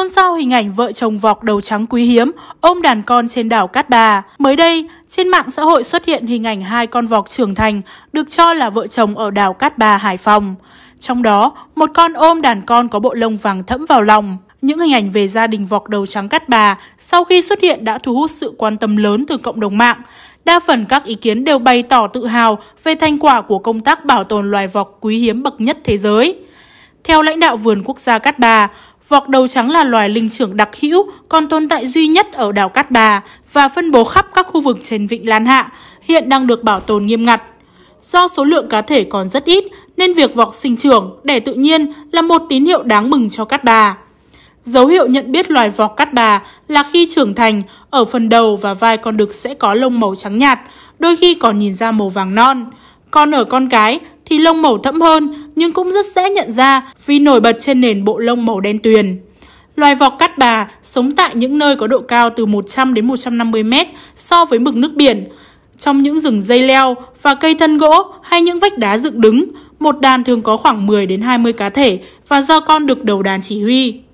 Xôn xao hình ảnh vợ chồng vọc đầu trắng quý hiếm ôm đàn con trên đảo Cát Bà. Mới đây, trên mạng xã hội xuất hiện hình ảnh hai con vọc trưởng thành được cho là vợ chồng ở đảo Cát Bà, Hải Phòng. Trong đó, một con ôm đàn con có bộ lông vàng thẫm vào lòng. Những hình ảnh về gia đình vọc đầu trắng Cát bà sau khi xuất hiện đã thu hút sự quan tâm lớn từ cộng đồng mạng. Đa phần các ý kiến đều bày tỏ tự hào về thành quả của công tác bảo tồn loài vọc quý hiếm bậc nhất thế giới. Theo lãnh đạo vườn quốc gia Cát Bà, Vọc đầu trắng là loài linh trưởng đặc hữu, còn tồn tại duy nhất ở đảo Cát Bà và phân bố khắp các khu vực trên vịnh Lan Hạ, hiện đang được bảo tồn nghiêm ngặt. Do số lượng cá thể còn rất ít, nên việc vọc sinh trưởng, đẻ tự nhiên là một tín hiệu đáng mừng cho Cát Bà. Dấu hiệu nhận biết loài vọc Cát bà là khi trưởng thành, ở phần đầu và vai con đực sẽ có lông màu trắng nhạt, đôi khi còn nhìn ra màu vàng non. Còn ở con cái, thì lông màu thẫm hơn nhưng cũng rất dễ nhận ra vì nổi bật trên nền bộ lông màu đen tuyền. Loài vọc cắt bà sống tại những nơi có độ cao từ 100 đến 150 mét so với mực nước biển. Trong những rừng dây leo và cây thân gỗ hay những vách đá dựng đứng, một đàn thường có khoảng 10 đến 20 cá thể và do con được đầu đàn chỉ huy.